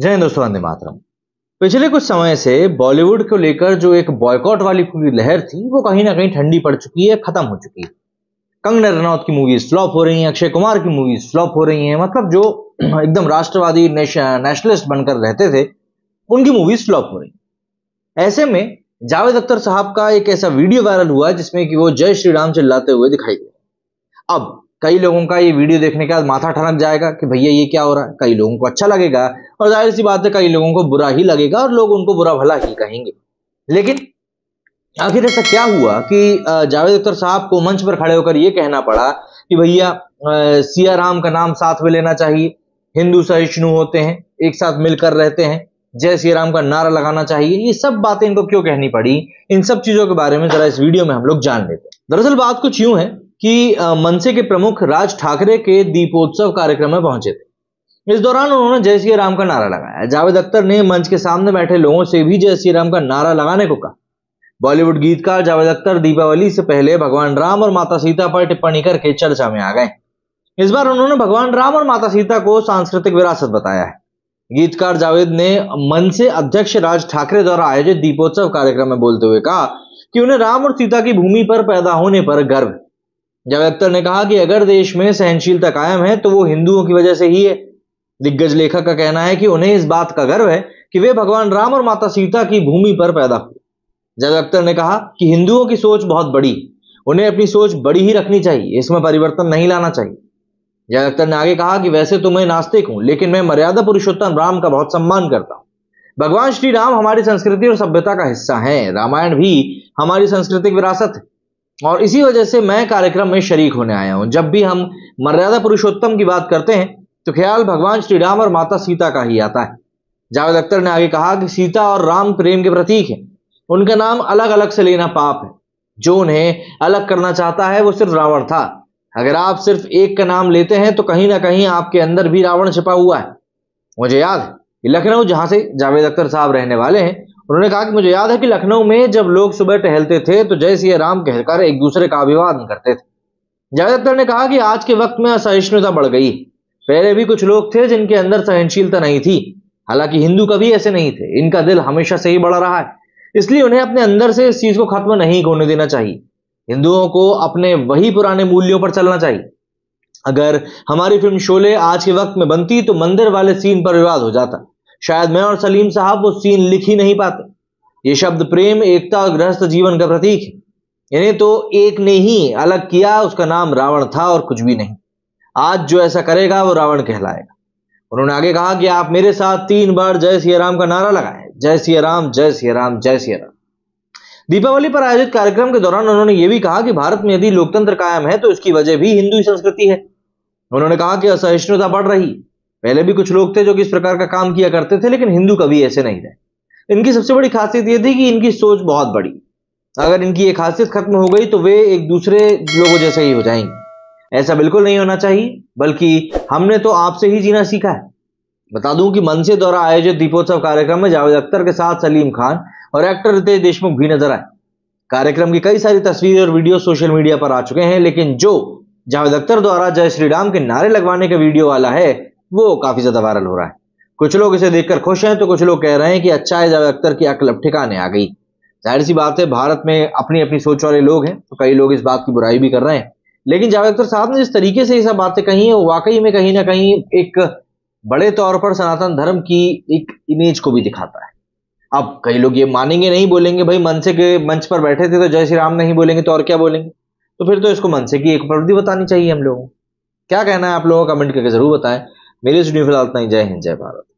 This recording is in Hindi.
जय हिंदुस्तान वंदे मातरम पिछले कुछ समय से बॉलीवुड को लेकर जो एक बॉयकॉट वाली पूरी लहर थी वो कहीं ना कहीं ठंडी पड़ चुकी है खत्म हो चुकी है कंगना रनौत की मूवीज फ्लॉप हो रही हैं अक्षय कुमार की मूवीज फ्लॉप हो रही हैं मतलब जो एकदम राष्ट्रवादी नेशनलिस्ट बनकर रहते थे उनकी मूवीज फ्लॉप हो रही ऐसे में जावेद अख्तर साहब का एक ऐसा वीडियो वायरल हुआ जिसमें कि वो जय श्री राम चिल्लाते हुए दिखाई दे अब कई लोगों का ये वीडियो देखने के बाद माथा ठनक जाएगा कि भैया ये क्या हो रहा है कई लोगों को अच्छा लगेगा और जाहिर सी बात है कई लोगों को बुरा ही लगेगा और लोग उनको बुरा भला ही कहेंगे लेकिन आखिर ऐसा क्या हुआ कि जावेद अख्तर साहब को मंच पर खड़े होकर ये कहना पड़ा कि भैया सिया राम का नाम साथ में लेना चाहिए हिंदू सहिष्णु होते हैं एक साथ मिलकर रहते हैं जय सिया राम का नारा लगाना चाहिए ये सब बातें इनको क्यों कहनी पड़ी इन सब चीजों के बारे में जरा इस वीडियो में हम लोग जान लेते हैं दरअसल बात कुछ यूं है कि मनसे के प्रमुख राज ठाकरे के दीपोत्सव कार्यक्रम में पहुंचे थे इस दौरान उन्होंने जय श्री राम का नारा लगाया जावेद अख्तर ने मंच के सामने बैठे लोगों से भी जय श्री राम का नारा लगाने को कहा बॉलीवुड गीतकार जावेद अख्तर दीपावली से पहले भगवान राम और माता सीता पर टिप्पणी करके चर्चा में आ गए इस बार उन्होंने भगवान राम और माता सीता को सांस्कृतिक विरासत बताया है गीतकार जावेद ने मन से अध्यक्ष राज ठाकरे द्वारा आयोजित दीपोत्सव कार्यक्रम में बोलते हुए कहा कि उन्हें राम और सीता की भूमि पर पैदा होने पर गर्व जब अख्तर ने कहा कि अगर देश में सहनशीलता कायम है तो वो हिंदुओं की वजह से ही है दिग्गज लेखक का कहना है कि उन्हें इस बात का गर्व है कि वे भगवान राम और माता सीता की भूमि पर पैदा हुए जब अख्तर ने कहा कि हिंदुओं की सोच बहुत बड़ी उन्हें अपनी सोच बड़ी ही रखनी चाहिए इसमें परिवर्तन नहीं लाना चाहिए जय अख्तर ने आगे कहा कि वैसे तो मैं नास्तिक हूं लेकिन मैं मर्यादा पुरुषोत्तम राम का बहुत सम्मान करता हूं भगवान श्री राम हमारी संस्कृति और सभ्यता का हिस्सा है रामायण भी हमारी सांस्कृतिक विरासत है और इसी वजह से मैं कार्यक्रम में शरीक होने आया हूं जब भी हम मर्यादा पुरुषोत्तम की बात करते हैं तो ख्याल भगवान श्री राम और माता सीता का ही आता है जावेद अख्तर ने आगे कहा कि सीता और राम प्रेम के प्रतीक हैं उनका नाम अलग अलग से लेना पाप है जो उन्हें अलग करना चाहता है वो सिर्फ रावण था अगर आप सिर्फ एक का नाम लेते हैं तो कहीं ना कहीं आपके अंदर भी रावण छिपा हुआ है मुझे याद है लखनऊ जहां से जावेद अख्तर साहब रहने वाले हैं उन्होंने कहा कि मुझे याद है कि लखनऊ में जब लोग सुबह टहलते थे तो जय सिया राम कहकर एक दूसरे का अभिवादन करते थे ज्यादातर ने कहा कि आज के वक्त में असहिष्णुता बढ़ गई पहले भी कुछ लोग थे जिनके अंदर सहनशीलता नहीं थी हालांकि हिंदू कभी ऐसे नहीं थे इनका दिल हमेशा से ही बढ़ा रहा है इसलिए उन्हें अपने अंदर से इस चीज को खत्म नहीं होने देना चाहिए हिंदुओं को अपने वही पुराने मूल्यों पर चलना चाहिए अगर हमारी फिल्म शोले आज के वक्त में बनती तो मंदिर वाले सीन पर विवाद हो जाता शायद मैं और सलीम साहब वो सीन लिख ही नहीं पाते ये शब्द प्रेम एकता और गृहस्थ जीवन का प्रतीक है इन्हें तो एक ने ही अलग किया उसका नाम रावण था और कुछ भी नहीं आज जो ऐसा करेगा वो रावण कहलाएगा उन्होंने आगे कहा कि आप मेरे साथ तीन बार जय सिया राम का नारा लगाए जय सिया राम जय सिया राम जय सिया राम दीपावली पर आयोजित कार्यक्रम के दौरान उन्होंने ये भी कहा कि भारत में यदि लोकतंत्र कायम है तो इसकी वजह भी हिंदू संस्कृति है उन्होंने कहा कि असहिष्णुता बढ़ रही है पहले भी कुछ लोग थे जो कि इस प्रकार का काम किया करते थे लेकिन हिंदू कभी ऐसे नहीं रहे इनकी सबसे बड़ी खासियत ये थी कि इनकी सोच बहुत बड़ी अगर इनकी ये खासियत खत्म हो गई तो वे एक दूसरे लोगों जैसे ही हो जाएंगे ऐसा बिल्कुल नहीं होना चाहिए बल्कि हमने तो आपसे ही जीना सीखा है बता दूं कि मनसे द्वारा आयोजित दीपोत्सव कार्यक्रम में जावेद अख्तर के साथ सलीम खान और एक्टर रितेश देशमुख भी नजर आए कार्यक्रम की कई सारी तस्वीरें और वीडियो सोशल मीडिया पर आ चुके हैं लेकिन जो जावेद अख्तर द्वारा जय श्री राम के नारे लगवाने का वीडियो वाला है वो काफी ज्यादा वायरल हो रहा है कुछ लोग इसे देखकर खुश हैं तो कुछ लोग कह रहे हैं कि अच्छा है जावेद अख्तर की अकल अब ठिकाने आ गई जाहिर सी बात है भारत में अपनी अपनी सोच वाले लोग हैं तो कई लोग इस बात की बुराई भी कर रहे हैं लेकिन जावेद अख्तर साहब ने जिस तरीके से ये सब बातें कही हैं वो वाकई में कहीं ना कहीं एक बड़े तौर पर सनातन धर्म की एक इमेज को भी दिखाता है अब कई लोग ये मानेंगे नहीं बोलेंगे भाई मनसे के मंच पर बैठे थे तो जय श्री राम नहीं बोलेंगे तो और क्या बोलेंगे तो फिर तो इसको मनसे की एक प्रवृत्ति बतानी चाहिए हम लोगों को क्या कहना है आप लोगों को कमेंट करके जरूर बताएं मेरे स्टूडियो फिलहाल इतना ही जय हिंद जय भारत